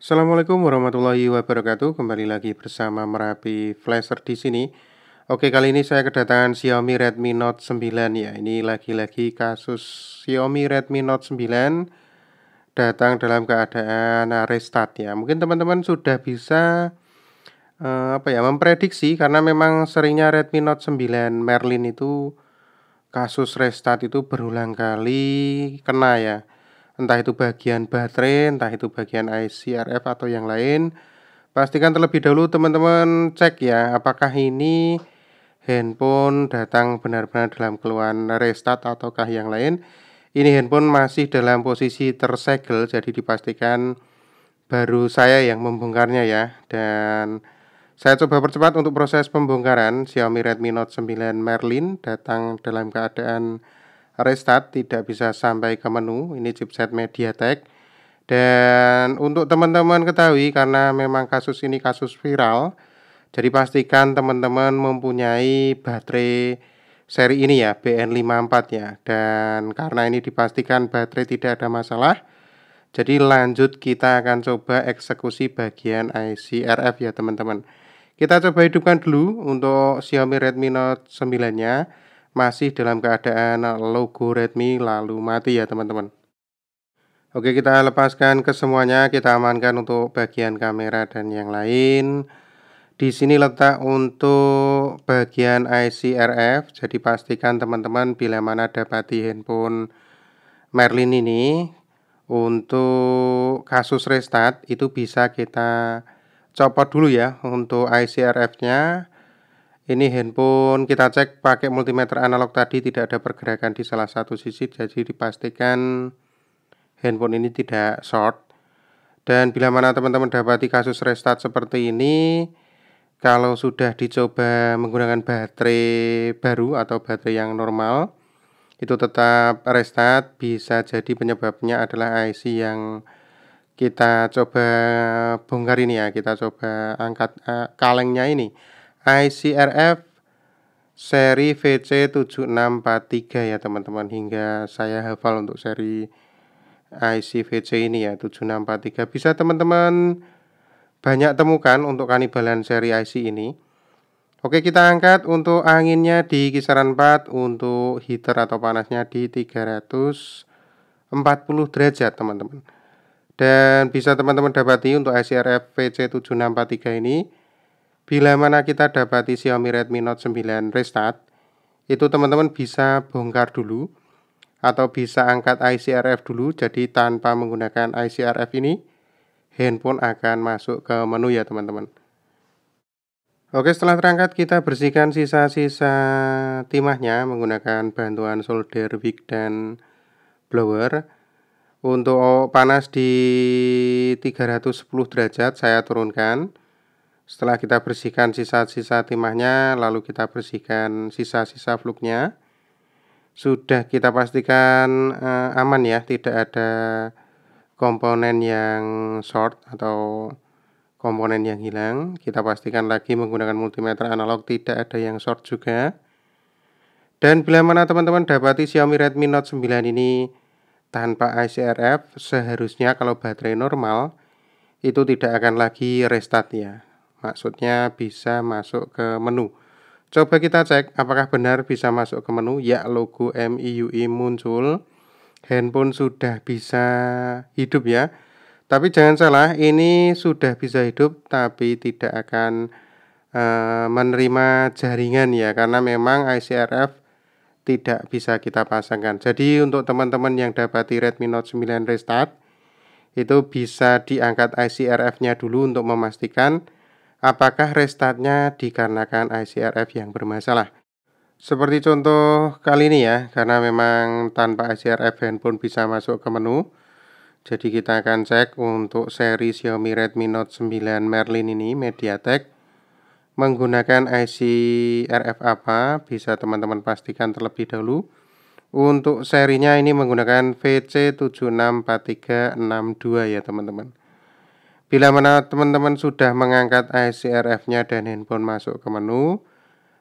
Assalamualaikum warahmatullahi wabarakatuh. Kembali lagi bersama Merapi Flasher di sini. Oke, kali ini saya kedatangan Xiaomi Redmi Note 9 ya. Ini lagi-lagi kasus Xiaomi Redmi Note 9 datang dalam keadaan restart ya. Mungkin teman-teman sudah bisa eh, apa ya memprediksi karena memang seringnya Redmi Note 9 Merlin itu kasus restart itu berulang kali kena ya entah itu bagian baterai, entah itu bagian IC, RF atau yang lain. Pastikan terlebih dahulu teman-teman cek ya apakah ini handphone datang benar-benar dalam keluhan restart ataukah yang lain. Ini handphone masih dalam posisi tersegel jadi dipastikan baru saya yang membongkarnya ya dan saya coba percepat untuk proses pembongkaran Xiaomi Redmi Note 9 Merlin datang dalam keadaan restart tidak bisa sampai ke menu ini chipset MediaTek dan untuk teman-teman ketahui karena memang kasus ini kasus viral jadi pastikan teman-teman mempunyai baterai seri ini ya BN54 ya dan karena ini dipastikan baterai tidak ada masalah jadi lanjut kita akan coba eksekusi bagian IC RF ya teman-teman kita coba hidupkan dulu untuk Xiaomi Redmi Note 9 nya masih dalam keadaan logo Redmi lalu mati ya teman-teman Oke kita lepaskan ke semuanya kita amankan untuk bagian kamera dan yang lain di sini letak untuk bagian IC RF jadi pastikan teman-teman bila mana dapati handphone Merlin ini untuk kasus restart itu bisa kita copot dulu ya untuk IC RF nya ini handphone kita cek pakai multimeter analog tadi tidak ada pergerakan di salah satu sisi jadi dipastikan handphone ini tidak short dan bila mana teman-teman dapati kasus restart seperti ini kalau sudah dicoba menggunakan baterai baru atau baterai yang normal itu tetap restart bisa jadi penyebabnya adalah IC yang kita coba bongkar ini ya kita coba angkat uh, kalengnya ini ICRF seri VC7643 ya teman-teman hingga saya hafal untuk seri IC VC ini ya 7643 bisa teman-teman banyak temukan untuk kanibalan seri IC ini Oke kita angkat untuk anginnya di kisaran 4 untuk heater atau panasnya di 340 derajat teman-teman dan bisa teman-teman dapati untuk ICRF VC7643 ini bila mana kita dapati Xiaomi Redmi Note 9 restart, itu teman-teman bisa bongkar dulu atau bisa angkat ICRF dulu. Jadi tanpa menggunakan ICRF ini, handphone akan masuk ke menu ya teman-teman. Oke, setelah terangkat kita bersihkan sisa-sisa timahnya menggunakan bantuan solder wick dan blower. Untuk panas di 310 derajat saya turunkan setelah kita bersihkan sisa-sisa timahnya, lalu kita bersihkan sisa-sisa fluknya. Sudah kita pastikan eh, aman ya, tidak ada komponen yang short atau komponen yang hilang. Kita pastikan lagi menggunakan multimeter analog tidak ada yang short juga. Dan bila mana teman-teman dapati Xiaomi Redmi Note 9 ini tanpa ICRF, seharusnya kalau baterai normal itu tidak akan lagi restart ya. Maksudnya bisa masuk ke menu. Coba kita cek apakah benar bisa masuk ke menu. Ya, logo MIUI muncul. Handphone sudah bisa hidup ya. Tapi jangan salah, ini sudah bisa hidup tapi tidak akan e, menerima jaringan ya karena memang ICRF tidak bisa kita pasangkan. Jadi untuk teman-teman yang dapati Redmi Note 9 Restart itu bisa diangkat ICRF-nya dulu untuk memastikan apakah restartnya dikarenakan ICRF yang bermasalah. Seperti contoh kali ini ya, karena memang tanpa ICRF handphone bisa masuk ke menu. Jadi kita akan cek untuk seri Xiaomi Redmi Note 9 Merlin ini MediaTek menggunakan ICRF apa bisa teman-teman pastikan terlebih dahulu. Untuk serinya ini menggunakan VC764362 ya teman-teman. Bila mana teman-teman sudah mengangkat IC rf nya dan handphone masuk ke menu,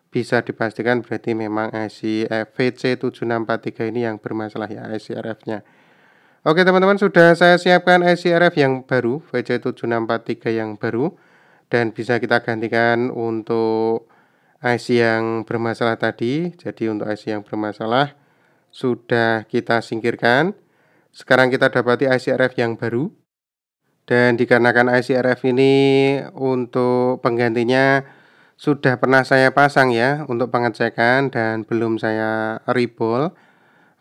bisa dipastikan berarti memang IC VC7643 ini yang bermasalah ya rf nya Oke teman-teman sudah saya siapkan IC ICRF yang baru VC7643 yang baru dan bisa kita gantikan untuk IC yang bermasalah tadi. Jadi untuk IC yang bermasalah sudah kita singkirkan. Sekarang kita dapati IC ICRF yang baru dan dikarenakan ICRF ini untuk penggantinya sudah pernah saya pasang ya untuk pengecekan dan belum saya ribol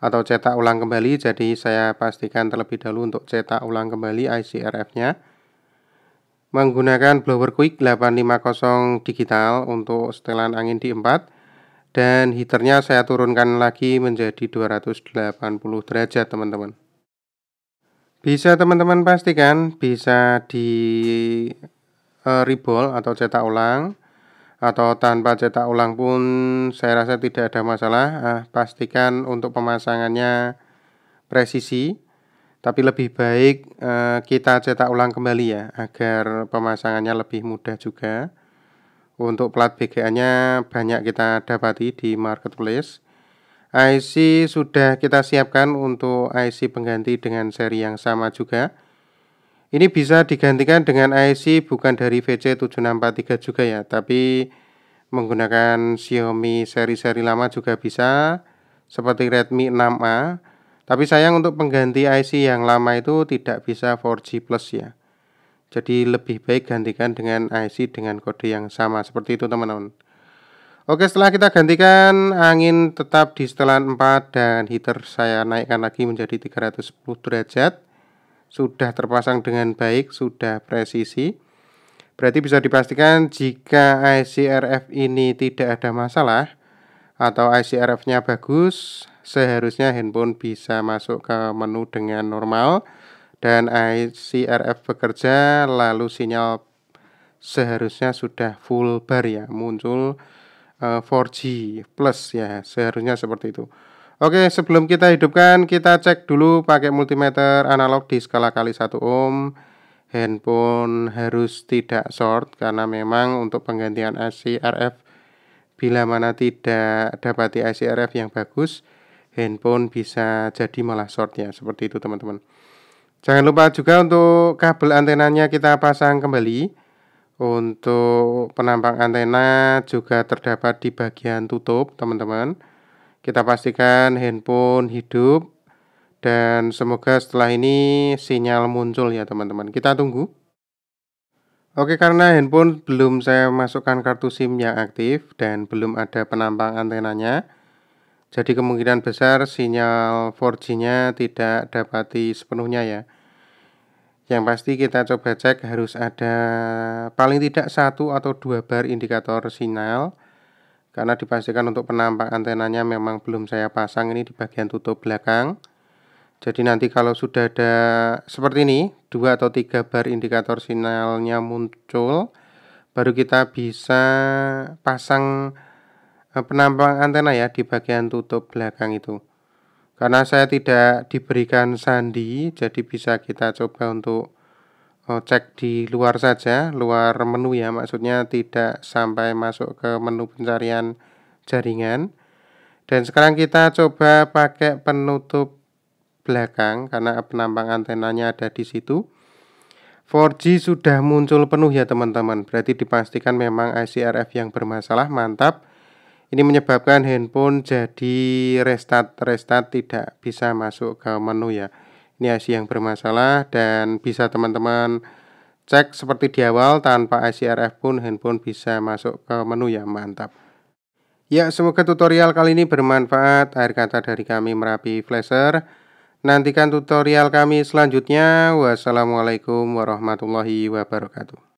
atau cetak ulang kembali jadi saya pastikan terlebih dahulu untuk cetak ulang kembali ICRF nya menggunakan blower quick 850 digital untuk setelan angin di 4 dan heaternya saya turunkan lagi menjadi 280 derajat teman-teman bisa teman-teman pastikan bisa di uh, e, reball atau cetak ulang atau tanpa cetak ulang pun saya rasa tidak ada masalah. Uh, pastikan untuk pemasangannya presisi tapi lebih baik eh, kita cetak ulang kembali ya agar pemasangannya lebih mudah juga untuk plat BGA nya banyak kita dapati di marketplace IC sudah kita siapkan untuk IC pengganti dengan seri yang sama juga ini bisa digantikan dengan IC bukan dari VC7643 juga ya tapi menggunakan Xiaomi seri-seri lama juga bisa seperti Redmi 6A tapi sayang untuk pengganti IC yang lama itu tidak bisa 4G plus ya jadi lebih baik gantikan dengan IC dengan kode yang sama seperti itu teman-teman Oke setelah kita gantikan angin tetap di setelan 4 dan heater saya naikkan lagi menjadi 310 derajat Sudah terpasang dengan baik, sudah presisi Berarti bisa dipastikan jika ICRF ini tidak ada masalah Atau ICRF-nya bagus Seharusnya handphone bisa masuk ke menu dengan normal Dan ICRF bekerja lalu sinyal seharusnya sudah full bar ya Muncul 4G eh, plus ya seharusnya seperti itu Oke sebelum kita hidupkan kita cek dulu pakai multimeter analog di skala kali 1 ohm handphone harus tidak short karena memang untuk penggantian IC RF bila mana tidak dapati IC RF yang bagus handphone bisa jadi malah short ya seperti itu teman-teman jangan lupa juga untuk kabel antenanya kita pasang kembali untuk penampang antena juga terdapat di bagian tutup, teman-teman. Kita pastikan handphone hidup dan semoga setelah ini sinyal muncul ya, teman-teman. Kita tunggu. Oke, karena handphone belum saya masukkan kartu SIM yang aktif dan belum ada penampang antenanya. Jadi kemungkinan besar sinyal 4G-nya tidak dapati sepenuhnya ya. Yang pasti kita coba cek harus ada paling tidak satu atau dua bar indikator sinyal karena dipastikan untuk penampak antenanya memang belum saya pasang ini di bagian tutup belakang. Jadi nanti kalau sudah ada seperti ini, dua atau tiga bar indikator sinyalnya muncul, baru kita bisa pasang eh, penampang antena ya di bagian tutup belakang itu. Karena saya tidak diberikan sandi, jadi bisa kita coba untuk eh, cek di luar saja, luar menu ya, maksudnya tidak sampai masuk ke menu pencarian jaringan. Dan sekarang kita coba pakai penutup belakang karena penampang antenanya ada di situ. 4G sudah muncul penuh ya teman-teman Berarti dipastikan memang ICRF yang bermasalah Mantap ini menyebabkan handphone jadi restart-restart tidak bisa masuk ke menu ya. Ini IC yang bermasalah dan bisa teman-teman cek seperti di awal tanpa IC RF pun handphone bisa masuk ke menu ya. Mantap. Ya, semoga tutorial kali ini bermanfaat. Akhir kata dari kami Merapi Flasher. Nantikan tutorial kami selanjutnya. Wassalamualaikum warahmatullahi wabarakatuh.